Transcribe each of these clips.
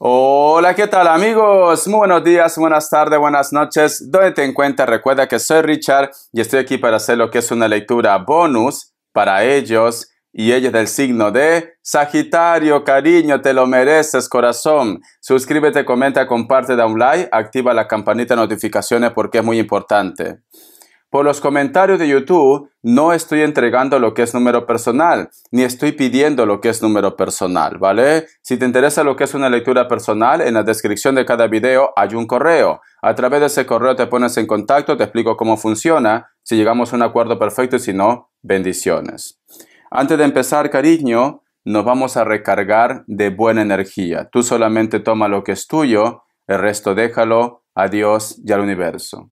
Hola, ¿qué tal amigos? Muy buenos días, buenas tardes, buenas noches. Dónde te encuentras, recuerda que soy Richard y estoy aquí para hacer lo que es una lectura bonus para ellos y ella del signo de Sagitario, cariño, te lo mereces, corazón. Suscríbete, comenta, comparte, da un like, activa la campanita de notificaciones porque es muy importante. Por los comentarios de YouTube, no estoy entregando lo que es número personal, ni estoy pidiendo lo que es número personal, ¿vale? Si te interesa lo que es una lectura personal, en la descripción de cada video hay un correo. A través de ese correo te pones en contacto, te explico cómo funciona, si llegamos a un acuerdo perfecto y si no, bendiciones. Antes de empezar, cariño, nos vamos a recargar de buena energía. Tú solamente toma lo que es tuyo, el resto déjalo a Dios y al universo.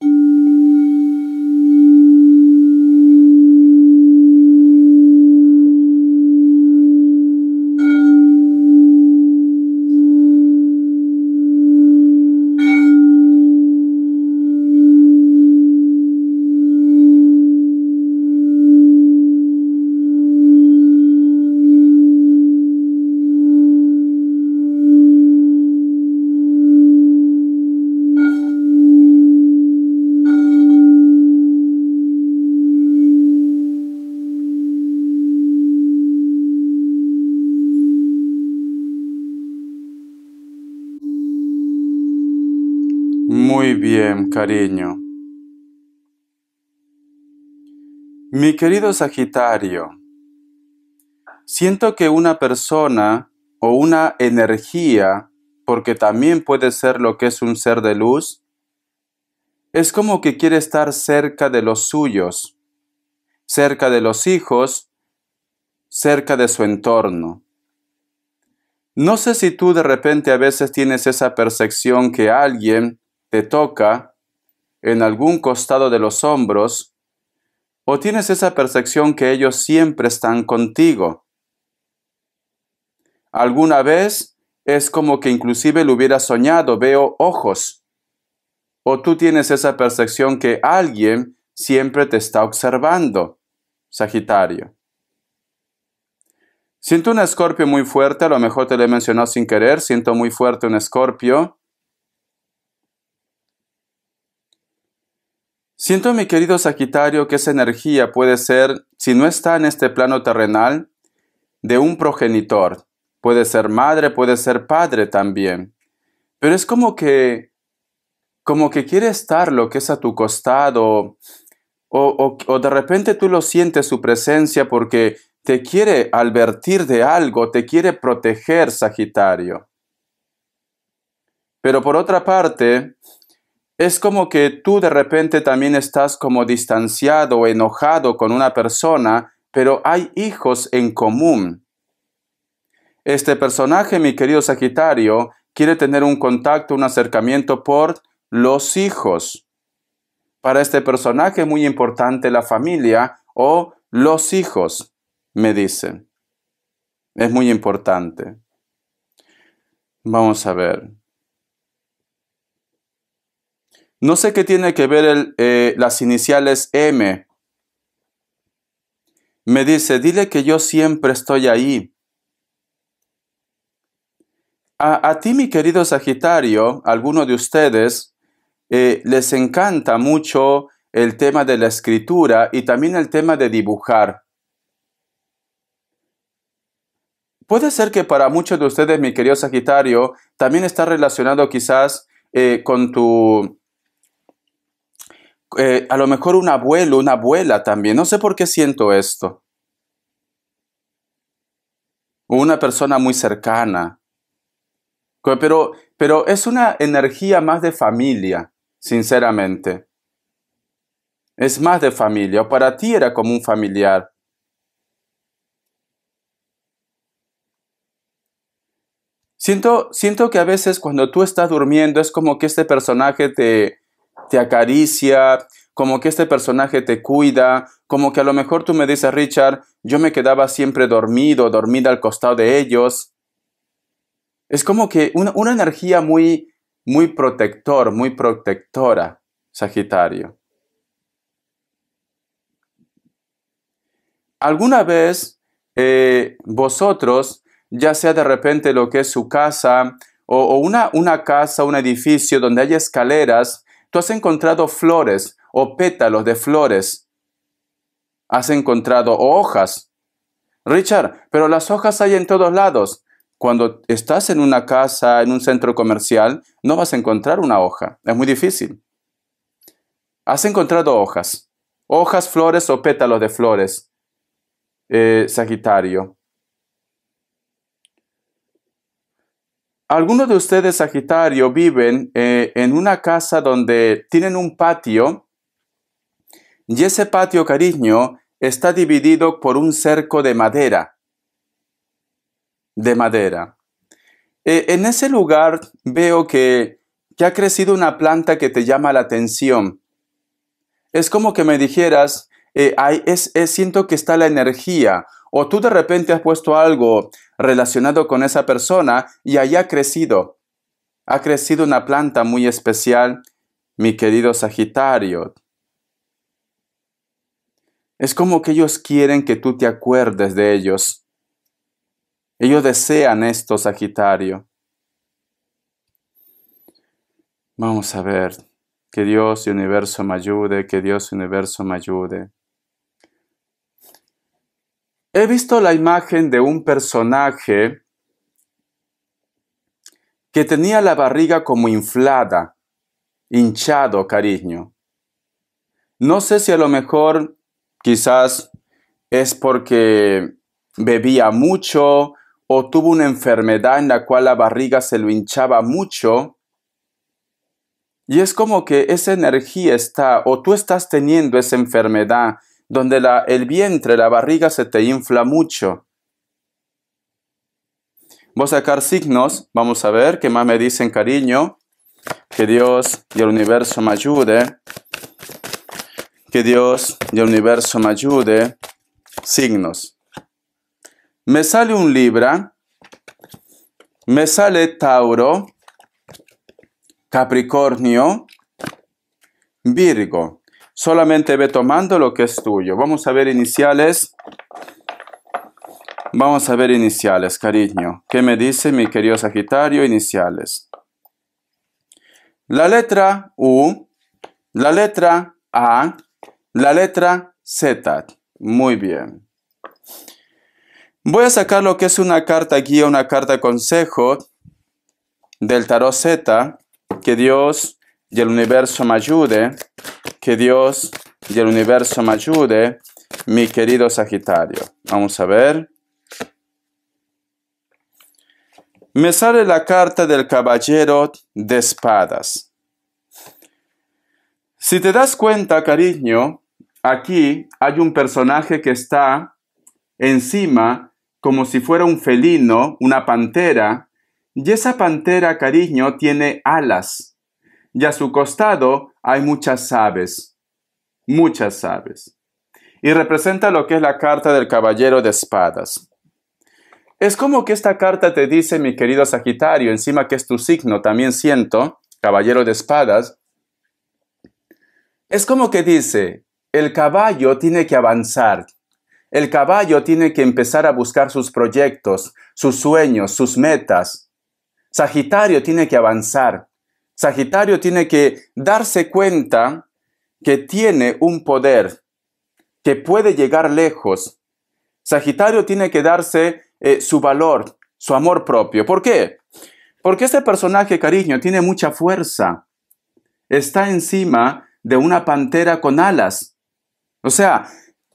bien, cariño. Mi querido Sagitario, siento que una persona o una energía, porque también puede ser lo que es un ser de luz, es como que quiere estar cerca de los suyos, cerca de los hijos, cerca de su entorno. No sé si tú de repente a veces tienes esa percepción que alguien te toca en algún costado de los hombros, o tienes esa percepción que ellos siempre están contigo. Alguna vez es como que inclusive lo hubieras soñado, veo ojos. O tú tienes esa percepción que alguien siempre te está observando, Sagitario. Siento un escorpio muy fuerte, a lo mejor te lo he mencionado sin querer, siento muy fuerte un escorpio. Siento, mi querido Sagitario, que esa energía puede ser, si no está en este plano terrenal, de un progenitor. Puede ser madre, puede ser padre también. Pero es como que, como que quiere estar lo que es a tu costado, o, o, o de repente tú lo sientes su presencia porque te quiere advertir de algo, te quiere proteger, Sagitario. Pero por otra parte, es como que tú de repente también estás como distanciado o enojado con una persona, pero hay hijos en común. Este personaje, mi querido Sagitario, quiere tener un contacto, un acercamiento por los hijos. Para este personaje es muy importante la familia o los hijos, me dicen. Es muy importante. Vamos a ver. No sé qué tiene que ver eh, las iniciales M. Me dice, dile que yo siempre estoy ahí. A, ti, mi querido Sagitario, alguno de ustedes, eh, les encanta mucho el tema de la escritura y también el tema de dibujar. Puede ser que para muchos de ustedes, mi querido Sagitario, también está relacionado quizás eh, con tu eh, a lo mejor un abuelo, una abuela también. No sé por qué siento esto. O una persona muy cercana. Pero, pero es una energía más de familia, sinceramente. Es más de familia. O para ti era como un familiar. Siento, siento que a veces cuando tú estás durmiendo es como que este personaje te, te acaricia, como que este personaje te cuida, como que a lo mejor tú me dices, Richard, yo me quedaba siempre dormido, dormida al costado de ellos. Es como que una, energía muy, muy protector, muy protectora, Sagitario. ¿Alguna vez eh, vosotros, ya sea de repente lo que es su casa o, una, una casa, un edificio donde hay escaleras, Tú has encontrado flores o pétalos de flores. Has encontrado hojas. Richard, pero las hojas hay en todos lados. Cuando estás en una casa, en un centro comercial, no vas a encontrar una hoja. Es muy difícil. Has encontrado hojas. Hojas, flores o pétalos de flores. Eh, Sagitario. Algunos de ustedes, Sagitario, viven eh, en una casa donde tienen un patio y ese patio, cariño, está dividido por un cerco de madera. De madera. E, en ese lugar veo que, que ha crecido una planta que te llama la atención. Es como que me dijeras, eh, siento que está la energía. O tú de repente has puesto algo relacionado con esa persona y ahí ha crecido. Ha crecido una planta muy especial, mi querido Sagitario. Es como que ellos quieren que tú te acuerdes de ellos. Ellos desean esto, Sagitario. Vamos a ver. Que Dios y universo me ayude, que Dios y universo me ayude. He visto la imagen de un personaje que tenía la barriga como inflada, hinchado, cariño. No sé si a lo mejor quizás es porque bebía mucho o tuvo una enfermedad en la cual la barriga se lo hinchaba mucho. Y es como que esa energía está, o tú estás teniendo esa enfermedad donde el vientre, la barriga se te infla mucho. Voy a sacar signos, vamos a ver qué más me dicen cariño, que Dios y el universo me ayude, que Dios y el universo me ayude, signos. Me sale un Libra, me sale Tauro, Capricornio, Virgo. Solamente ve tomando lo que es tuyo. Vamos a ver iniciales. Vamos a ver iniciales, cariño. ¿Qué me dice mi querido Sagitario? Iniciales. La letra U, la letra A, la letra Z. Muy bien. Voy a sacar lo que es una carta guía, una carta consejo del tarot Z. Que Dios y el universo me ayude que Dios y el universo me ayude, mi querido Sagitario. Vamos a ver. Me sale la carta del caballero de espadas. Si te das cuenta, cariño, aquí hay un personaje que está encima como si fuera un felino, una pantera, y esa pantera, cariño, tiene alas, y a su costado hay muchas aves, muchas aves. Y representa lo que es la carta del caballero de espadas. Es como que esta carta te dice, mi querido Sagitario, encima que es tu signo, también siento, caballero de espadas, es como que dice, el caballo tiene que avanzar, el caballo tiene que empezar a buscar sus proyectos, sus sueños, sus metas. Sagitario tiene que avanzar, Sagitario tiene que darse cuenta que tiene un poder, que puede llegar lejos. Sagitario tiene que darse eh, su valor, su amor propio. ¿Por qué? Porque este personaje, cariño, tiene mucha fuerza. Está encima de una pantera con alas. O sea,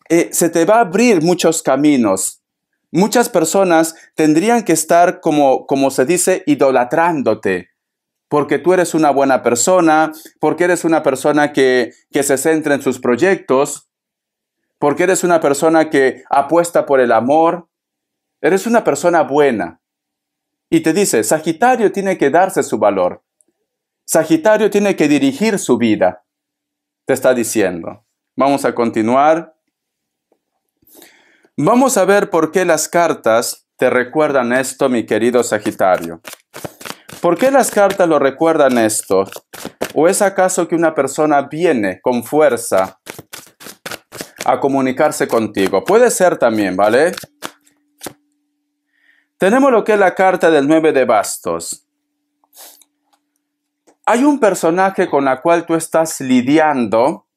eh, se te va a abrir muchos caminos. Muchas personas tendrían que estar, como, como se dice, idolatrándote porque tú eres una buena persona, porque eres una persona que, que se centra en sus proyectos, porque eres una persona que apuesta por el amor, eres una persona buena. Y te dice, Sagitario tiene que darse su valor. Sagitario tiene que dirigir su vida. Te está diciendo. Vamos a continuar. Vamos a ver por qué las cartas te recuerdan esto, mi querido Sagitario. ¿Por qué las cartas lo recuerdan esto? ¿O es acaso que una persona viene con fuerza a comunicarse contigo? Puede ser también, ¿vale? Tenemos lo que es la carta del 9 de bastos. Hay un personaje con la cual tú estás lidiando,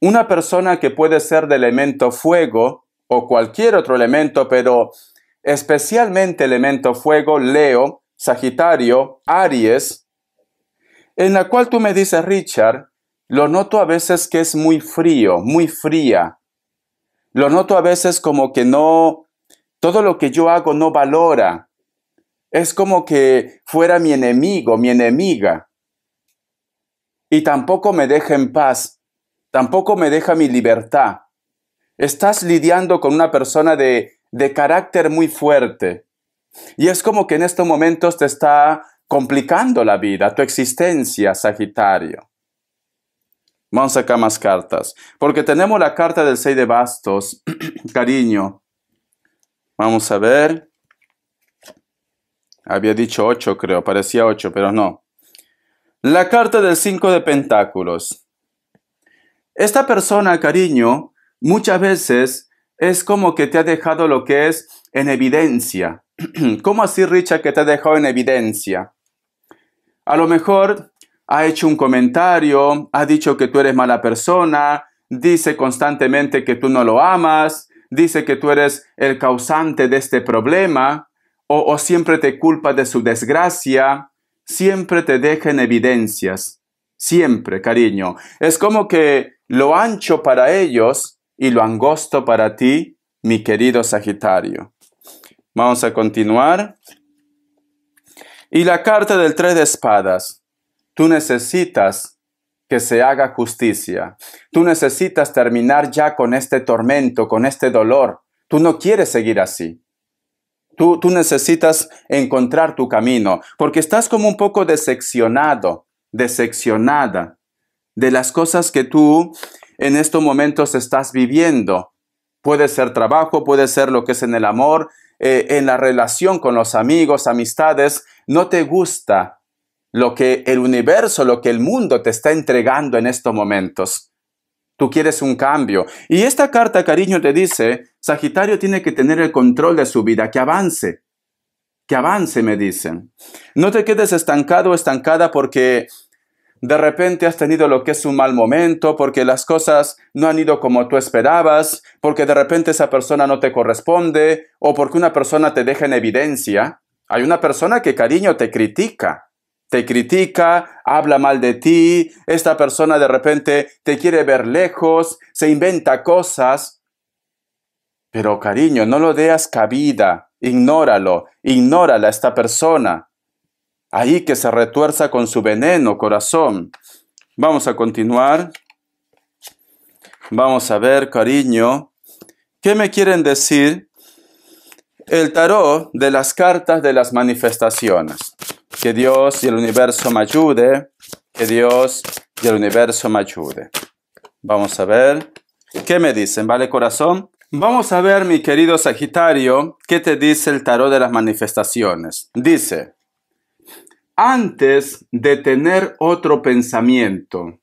una persona que puede ser de elemento fuego o cualquier otro elemento, pero especialmente elemento fuego, Leo, Sagitario, Aries, en la cual tú me dices, Richard, lo noto a veces que es muy frío, muy fría. Lo noto a veces como que no, todo lo que yo hago no valora. Es como que fuera mi enemigo, mi enemiga. Y tampoco me deja en paz, tampoco me deja mi libertad. Estás lidiando con una persona de, de carácter muy fuerte, y es como que en estos momentos te está complicando la vida, tu existencia, Sagitario. Vamos a sacar más cartas, porque tenemos la carta del 6 de bastos, cariño. Vamos a ver. Había dicho 8, creo, parecía 8, pero no. La carta del 5 de pentáculos. Esta persona, cariño, muchas veces es como que te ha dejado lo que es en evidencia, ¿Cómo así, Richard, que te dejó en evidencia? A lo mejor ha hecho un comentario, ha dicho que tú eres mala persona, dice constantemente que tú no lo amas, dice que tú eres el causante de este problema, o, o siempre te culpa de su desgracia, siempre te deja en evidencias. Siempre, cariño. Es como que lo ancho para ellos y lo angosto para ti, mi querido Sagitario. Vamos a continuar. Y la carta del tres de espadas. Tú necesitas que se haga justicia. Tú necesitas terminar ya con este tormento, con este dolor. Tú no quieres seguir así. Tú, tú necesitas encontrar tu camino, porque estás como un poco decepcionado, decepcionada de las cosas que tú en estos momentos estás viviendo. Puede ser trabajo, puede ser lo que es en el amor, eh, en la relación con los amigos, amistades, no te gusta lo que el universo, lo que el mundo te está entregando en estos momentos. Tú quieres un cambio. Y esta carta, cariño, te dice, Sagitario tiene que tener el control de su vida, que avance, que avance, me dicen. No te quedes estancado o estancada porque de repente has tenido lo que es un mal momento porque las cosas no han ido como tú esperabas, porque de repente esa persona no te corresponde o porque una persona te deja en evidencia. Hay una persona que cariño te critica, te critica, habla mal de ti, esta persona de repente te quiere ver lejos, se inventa cosas. Pero cariño, no lo deas cabida, ignóralo, ignórala a esta persona ahí que se retuerza con su veneno, corazón. Vamos a continuar. Vamos a ver, cariño, ¿qué me quieren decir el tarot de las cartas de las manifestaciones? Que Dios y el universo me ayude, que Dios y el universo me ayude. Vamos a ver, ¿qué me dicen? ¿Vale, corazón? Vamos a ver, mi querido Sagitario, qué te dice el tarot de las manifestaciones. Dice, antes de tener otro pensamiento.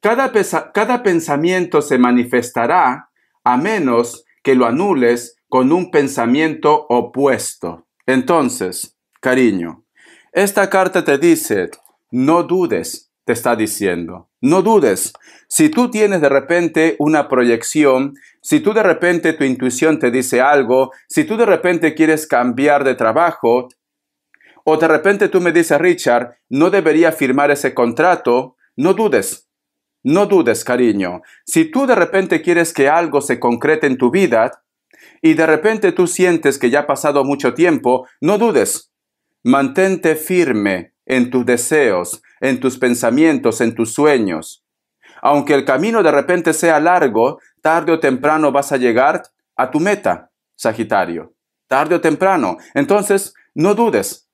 Cada, pensamiento se manifestará a menos que lo anules con un pensamiento opuesto. Entonces, cariño, esta carta te dice, no dudes, te está diciendo, no dudes. Si tú tienes de repente una proyección, si tú de repente tu intuición te dice algo, si tú de repente quieres cambiar de trabajo, o de repente tú me dices, Richard, no debería firmar ese contrato, no dudes. No dudes, cariño. Si tú de repente quieres que algo se concrete en tu vida y de repente tú sientes que ya ha pasado mucho tiempo, no dudes. Mantente firme en tus deseos, en tus pensamientos, en tus sueños. Aunque el camino de repente sea largo, tarde o temprano vas a llegar a tu meta, Sagitario. Tarde o temprano. Entonces, no dudes,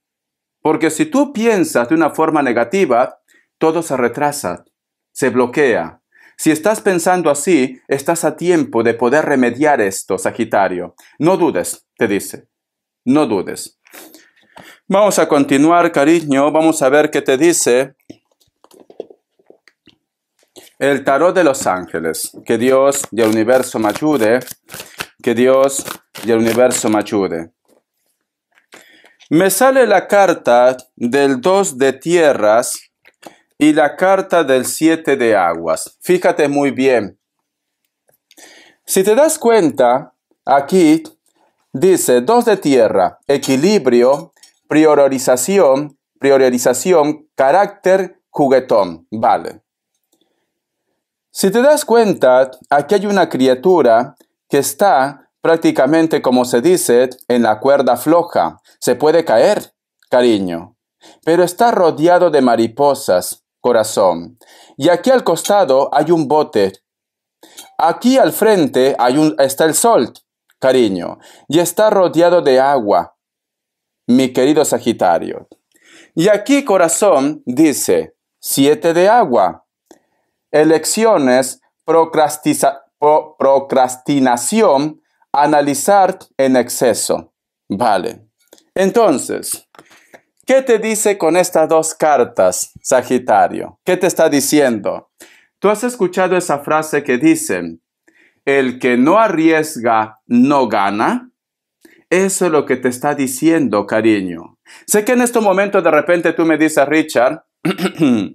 porque si tú piensas de una forma negativa, todo se retrasa, se bloquea. Si estás pensando así, estás a tiempo de poder remediar esto, Sagitario. No dudes, te dice. No dudes. Vamos a continuar, cariño. Vamos a ver qué te dice el tarot de los ángeles. Que Dios y el universo me ayude. Que Dios y el universo me ayude. Me sale la carta del 2 de tierras y la carta del 7 de aguas. Fíjate muy bien. Si te das cuenta, aquí dice 2 de tierra, equilibrio, priorización, priorización, carácter, juguetón. Vale. Si te das cuenta, aquí hay una criatura que está prácticamente como se dice, en la cuerda floja. Se puede caer, cariño, pero está rodeado de mariposas, corazón. Y aquí al costado hay un bote. Aquí al frente hay un, está el sol, cariño, y está rodeado de agua, mi querido Sagitario. Y aquí corazón dice, siete de agua, elecciones, procrastinación, analizar en exceso. Vale. Entonces, ¿qué te dice con estas dos cartas, Sagitario? ¿Qué te está diciendo? Tú has escuchado esa frase que dice, el que no arriesga no gana. Eso es lo que te está diciendo, cariño. Sé que en este momento de repente tú me dices, Richard,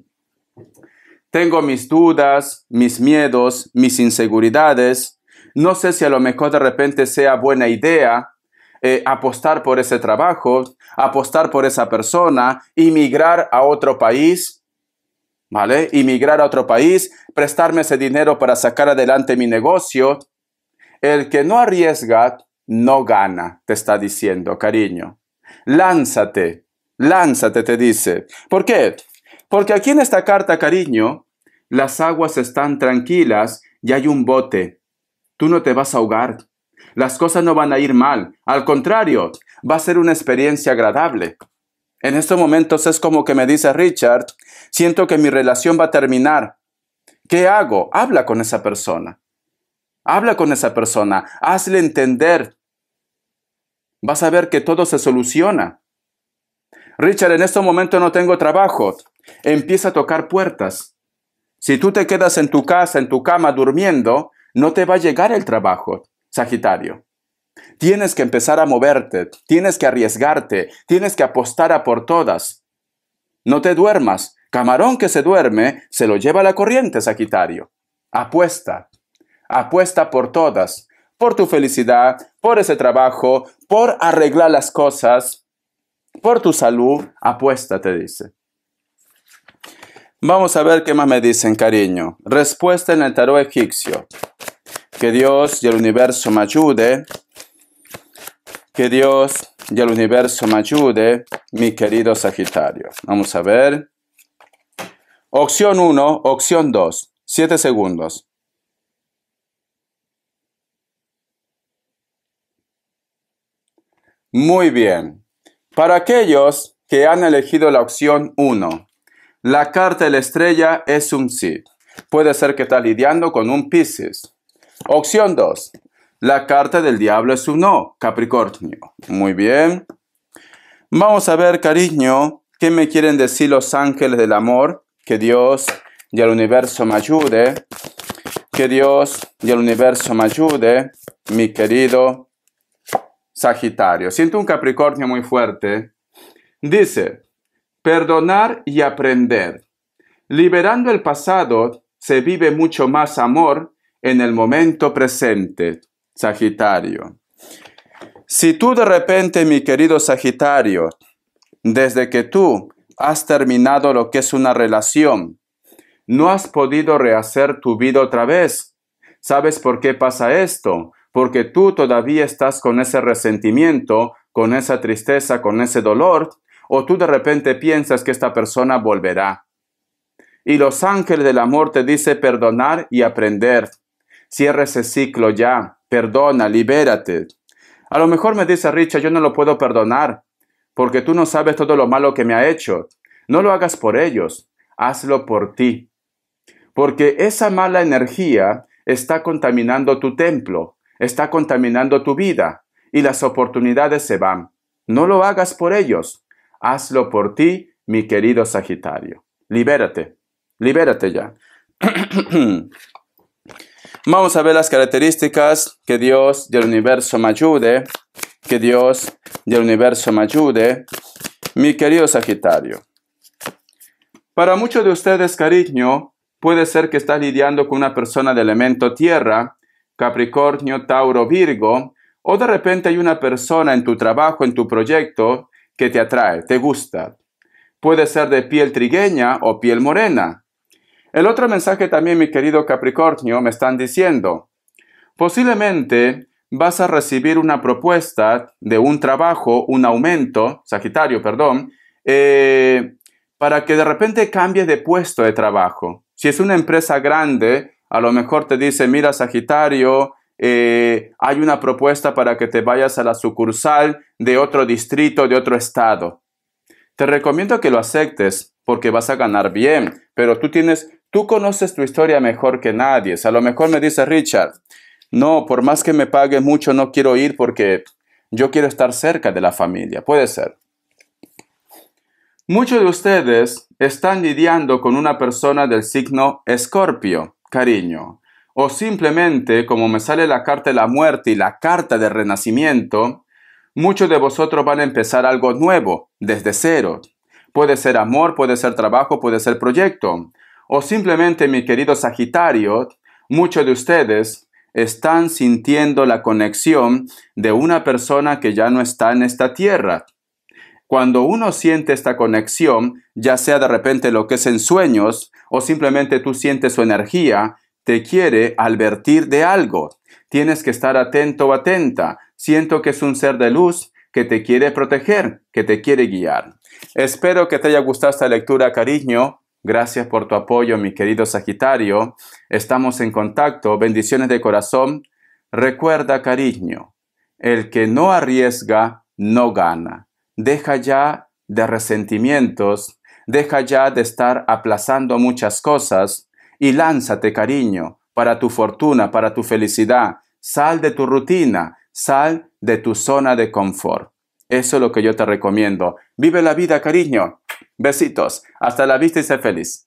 tengo mis dudas, mis miedos, mis inseguridades, no sé si a lo mejor de repente sea buena idea eh, apostar por ese trabajo, apostar por esa persona, emigrar a otro país, ¿vale? Emigrar a otro país, prestarme ese dinero para sacar adelante mi negocio. El que no arriesga, no gana, te está diciendo, cariño. Lánzate, lánzate, te dice. ¿Por qué? Porque aquí en esta carta, cariño, las aguas están tranquilas y hay un bote Tú no te vas a ahogar. Las cosas no van a ir mal. Al contrario, va a ser una experiencia agradable. En estos momentos es como que me dice Richard, siento que mi relación va a terminar. ¿Qué hago? Habla con esa persona. Habla con esa persona. Hazle entender. Vas a ver que todo se soluciona. Richard, en este momento no tengo trabajo. Empieza a tocar puertas. Si tú te quedas en tu casa, en tu cama, durmiendo, no te va a llegar el trabajo, Sagitario. Tienes que empezar a moverte, tienes que arriesgarte, tienes que apostar a por todas. No te duermas. Camarón que se duerme, se lo lleva la corriente, Sagitario. Apuesta. Apuesta por todas. Por tu felicidad, por ese trabajo, por arreglar las cosas, por tu salud. Apuesta, te dice. Vamos a ver qué más me dicen, cariño. Respuesta en el tarot egipcio. Que Dios y el universo me ayude. Que Dios y el universo me ayude, mi querido Sagitario. Vamos a ver. Opción 1, opción 2. 7 segundos. Muy bien. Para aquellos que han elegido la opción 1, la carta de la estrella es un sí. Puede ser que está lidiando con un Pisces. Opción 2. La carta del diablo es un no, Capricornio. Muy bien. Vamos a ver, cariño, qué me quieren decir los ángeles del amor. Que Dios y el universo me ayude. Que Dios y el universo me ayude, mi querido Sagitario. Siento un Capricornio muy fuerte. Dice, Perdonar y aprender. Liberando el pasado, se vive mucho más amor en el momento presente. Sagitario. Si tú de repente, mi querido Sagitario, desde que tú has terminado lo que es una relación, no has podido rehacer tu vida otra vez. ¿Sabes por qué pasa esto? Porque tú todavía estás con ese resentimiento, con esa tristeza, con ese dolor, o tú de repente piensas que esta persona volverá. Y los ángeles del amor te dice perdonar y aprender. Cierra ese ciclo ya, perdona, libérate. A lo mejor me dice Richard, yo no lo puedo perdonar, porque tú no sabes todo lo malo que me ha hecho. No lo hagas por ellos, hazlo por ti. Porque esa mala energía está contaminando tu templo, está contaminando tu vida, y las oportunidades se van. No lo hagas por ellos, Hazlo por ti, mi querido Sagitario. Libérate, libérate ya. Vamos a ver las características que Dios del universo me ayude, que Dios del universo me ayude, mi querido Sagitario. Para muchos de ustedes, cariño, puede ser que estás lidiando con una persona de elemento tierra, Capricornio, Tauro, Virgo, o de repente hay una persona en tu trabajo, en tu proyecto, que te atrae, te gusta. Puede ser de piel trigueña o piel morena. El otro mensaje también, mi querido Capricornio, me están diciendo. Posiblemente vas a recibir una propuesta de un trabajo, un aumento, Sagitario, perdón, eh, para que de repente cambie de puesto de trabajo. Si es una empresa grande, a lo mejor te dice, mira Sagitario, eh, hay una propuesta para que te vayas a la sucursal de otro distrito, de otro estado. Te recomiendo que lo aceptes porque vas a ganar bien, pero tú tienes, tú conoces tu historia mejor que nadie. a lo mejor me dice Richard, no, por más que me pague mucho, no quiero ir porque yo quiero estar cerca de la familia. Puede ser. Muchos de ustedes están lidiando con una persona del signo escorpio, cariño o simplemente como me sale la carta de la muerte y la carta de renacimiento, muchos de vosotros van a empezar algo nuevo, desde cero. Puede ser amor, puede ser trabajo, puede ser proyecto. O simplemente, mi querido Sagitario, muchos de ustedes están sintiendo la conexión de una persona que ya no está en esta tierra. Cuando uno siente esta conexión, ya sea de repente lo que es en sueños o simplemente tú sientes su energía, te quiere advertir de algo. Tienes que estar atento o atenta. Siento que es un ser de luz que te quiere proteger, que te quiere guiar. Espero que te haya gustado esta lectura, cariño. Gracias por tu apoyo, mi querido Sagitario. Estamos en contacto. Bendiciones de corazón. Recuerda, cariño, el que no arriesga, no gana. Deja ya de resentimientos, deja ya de estar aplazando muchas cosas y lánzate, cariño, para tu fortuna, para tu felicidad. Sal de tu rutina, sal de tu zona de confort. Eso es lo que yo te recomiendo. Vive la vida, cariño. Besitos. Hasta la vista y sé feliz.